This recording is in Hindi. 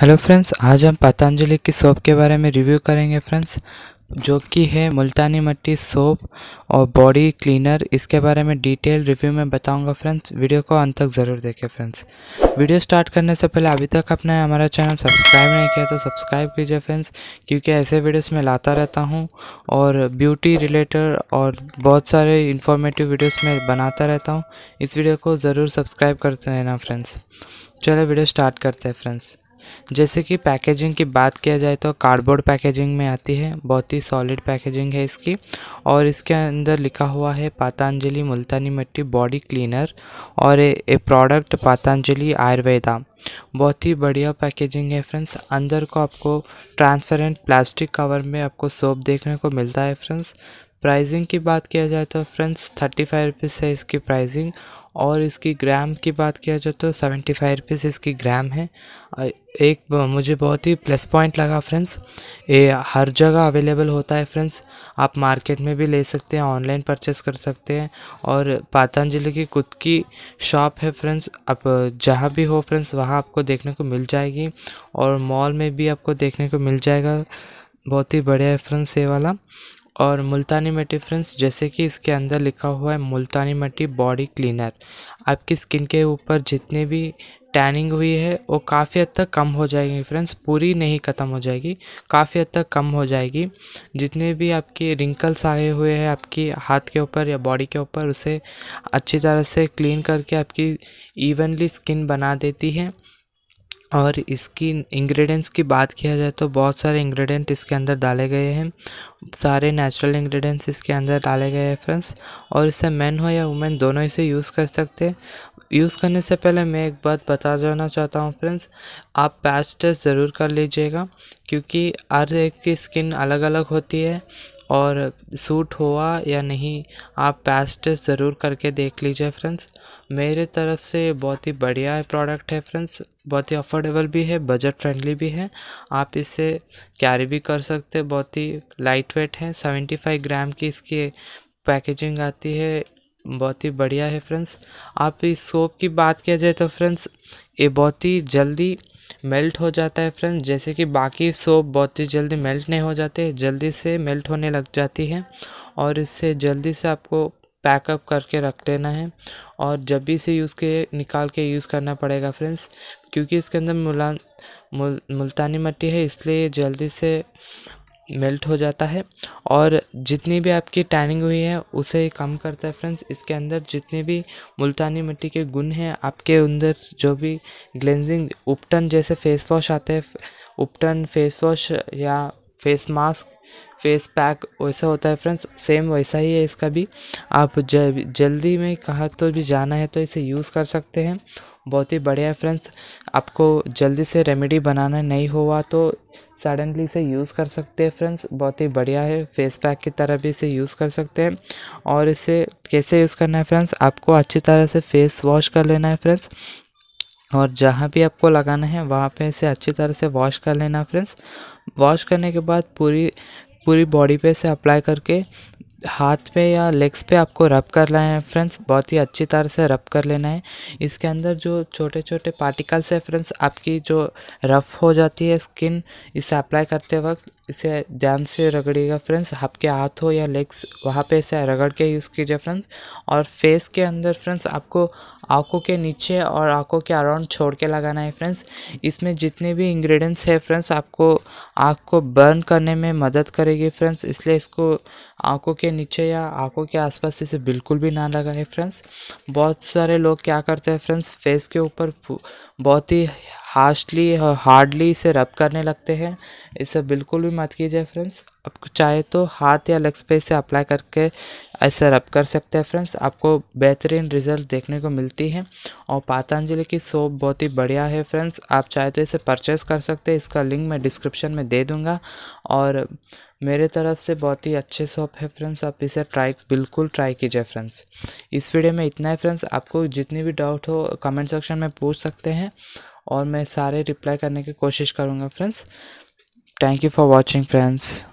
हेलो फ्रेंड्स आज हम पतंजलि की सोप के बारे में रिव्यू करेंगे फ्रेंड्स जो कि है मुल्तानी मट्टी सोप और बॉडी क्लीनर इसके बारे में डिटेल रिव्यू में बताऊंगा फ्रेंड्स वीडियो को अंत तक ज़रूर देखें फ्रेंड्स वीडियो स्टार्ट करने से पहले अभी तक अपने हमारा चैनल सब्सक्राइब नहीं किया तो सब्सक्राइब कीजिए फ्रेंड्स क्योंकि ऐसे वीडियोस मैं लाता रहता हूँ और ब्यूटी रिलेटेड और बहुत सारे इन्फॉर्मेटिव वीडियोज़ में बनाता रहता हूँ इस वीडियो को ज़रूर सब्सक्राइब करते रहना फ्रेंड्स चलो वीडियो स्टार्ट करते हैं फ्रेंड्स जैसे कि पैकेजिंग की बात किया जाए तो कार्डबोर्ड पैकेजिंग में आती है बहुत ही सॉलिड पैकेजिंग है इसकी और इसके अंदर लिखा हुआ है पतंजलि मुल्तानी मिट्टी बॉडी क्लीनर और ये प्रोडक्ट पतंजलि आयुर्वेदा बहुत ही बढ़िया पैकेजिंग है फ्रेंड्स अंदर को आपको ट्रांसपेरेंट प्लास्टिक कवर में आपको सोप देखने को मिलता है फ्रेंड्स प्राइसिंग की बात किया जाए तो फ्रेंड्स थर्टी फाइव रुपीज़ है इसकी प्राइसिंग और इसकी ग्राम की बात किया जाए तो सेवेंटी फाइव रुपीज़ इसकी ग्राम है एक मुझे बहुत ही प्लस पॉइंट लगा फ्रेंड्स ये हर जगह अवेलेबल होता है फ्रेंड्स आप मार्केट में भी ले सकते हैं ऑनलाइन परचेस कर सकते हैं और पातंजलि की खुद की शॉप है फ्रेंड्स आप जहाँ भी हो फ्रेंड्स वहाँ आपको देखने को मिल जाएगी और मॉल में भी आपको देखने को मिल जाएगा बहुत ही बढ़िया है फ्रेंड्स ये वाला और मुल्तानी मिट्टी फ्रेंड्स जैसे कि इसके अंदर लिखा हुआ है मुल्तानी मिट्टी बॉडी क्लीनर आपकी स्किन के ऊपर जितने भी टैनिंग हुई है वो काफ़ी हद तक कम हो जाएगी फ्रेंड्स पूरी नहीं ख़त्म हो जाएगी काफ़ी हद तक कम हो जाएगी जितने भी आपके रिंकल्स आए हुए हैं आपकी हाथ के ऊपर या बॉडी के ऊपर उसे अच्छी तरह से क्लीन करके आपकी इवनली स्किन बना देती है और इसकी इंग्रेडिएंट्स की बात किया जाए तो बहुत सारे इंग्रेडिएंट इसके अंदर डाले गए हैं सारे नेचुरल इंग्रेडिएंट्स इसके अंदर डाले गए हैं फ्रेंड्स और इसे मैन हो या वुमेन दोनों इसे यूज़ कर सकते हैं यूज़ करने से पहले मैं एक बात बता जाना चाहता हूँ फ्रेंड्स आप पैच टेस्ट ज़रूर कर लीजिएगा क्योंकि हर एक की स्किन अलग अलग होती है और सूट हुआ या नहीं आप पैस टेस्ट ज़रूर करके देख लीजिए फ्रेंड्स मेरे तरफ से बहुत ही बढ़िया प्रोडक्ट है फ्रेंड्स बहुत ही अफोर्डेबल भी है बजट फ्रेंडली भी है आप इसे कैरी भी कर सकते बहुत ही लाइट वेट है सेवेंटी फाइव ग्राम की इसकी पैकेजिंग आती है बहुत ही बढ़िया है फ्रेंड्स आप इस सोप की बात किया जाए तो फ्रेंड्स ये बहुत ही जल्दी मेल्ट हो जाता है फ्रेंड्स जैसे कि बाकी सोप बहुत ही जल्दी मेल्ट नहीं हो जाते जल्दी से मेल्ट होने लग जाती है और इससे जल्दी से आपको पैकअप करके रख लेना है और जब भी इसे यूज़ के निकाल के यूज़ करना पड़ेगा फ्रेंड्स क्योंकि इसके अंदर मुला मुल मुल्तानी मट्टी है इसलिए जल्दी से मेल्ट हो जाता है और जितनी भी आपकी टैनिंग हुई है उसे कम करता है फ्रेंड्स इसके अंदर जितने भी मुल्तानी मिट्टी के गुण हैं आपके अंदर जो भी ग्लेंजिंग उपटन जैसे फेस वॉश आते हैं उपटन फेस वॉश या फेस मास्क फेस पैक वैसा होता है फ्रेंड्स सेम वैसा ही है इसका भी आप जल्दी में कहा तो भी जाना है तो इसे यूज़ कर सकते हैं बहुत ही बढ़िया है फ्रेंड्स आपको जल्दी से रेमेडी बनाना नहीं हुआ तो सडनली इसे यूज़ कर सकते हैं फ्रेंड्स बहुत ही बढ़िया है फेस पैक की तरह भी इसे यूज़ कर सकते हैं और इसे कैसे यूज़ करना है फ्रेंड्स आपको अच्छी तरह से फेस वॉश कर लेना है फ्रेंड्स और जहाँ भी आपको लगाना है वहाँ पे इसे अच्छी तरह से वॉश कर लेना फ्रेंड्स वॉश करने के बाद पूरी पूरी बॉडी पे से अप्लाई करके हाथ पे या लेग्स पे आपको रब कर लेना है फ्रेंड्स बहुत ही अच्छी तरह से रब कर लेना है इसके अंदर जो छोटे छोटे पार्टिकल्स है फ्रेंड्स आपकी जो रफ़ हो जाती है स्किन इसे अप्लाई करते वक्त इसे ध्यान से रगड़िएगा फ्रेंड्स आपके हाथ हो या लेग्स वहाँ पे इसे रगड़ के यूज़ कीजिए फ्रेंड्स और फेस के अंदर फ्रेंड्स आपको आँखों के नीचे और आँखों के अराउंड छोड़ के लगाना है फ्रेंड्स इसमें जितने भी इंग्रेडिएंट्स है फ्रेंड्स आपको आँख को बर्न करने में मदद करेगी फ्रेंड्स इसलिए इसको आँखों के नीचे या आँखों के आसपास इसे बिल्कुल भी ना लगाए फ्रेंड्स बहुत सारे लोग क्या करते हैं फ्रेंड्स फेस के ऊपर बहुत ही हार्शली हार्डली इसे रब करने लगते हैं इसे बिल्कुल भी मत कीजिए फ्रेंड्स आप चाहे तो हाथ या लेग्स पे इसे अप्लाई करके ऐसे रब कर सकते हैं फ्रेंड्स आपको बेहतरीन रिजल्ट देखने को मिलती है और पातंजलि की सोप बहुत ही बढ़िया है फ्रेंड्स आप चाहे तो इसे परचेस कर सकते हैं इसका लिंक मैं डिस्क्रिप्शन में दे दूँगा और मेरे तरफ से बहुत ही अच्छे सॉप है फ्रेंड्स आप इसे ट्राई बिल्कुल ट्राई कीजिए फ्रेंड्स इस वीडियो में इतना है फ्रेंड्स आपको जितनी भी डाउट हो कमेंट सेक्शन में पूछ सकते हैं और मैं सारे रिप्लाई करने की कोशिश करूँगा friends thank you for watching friends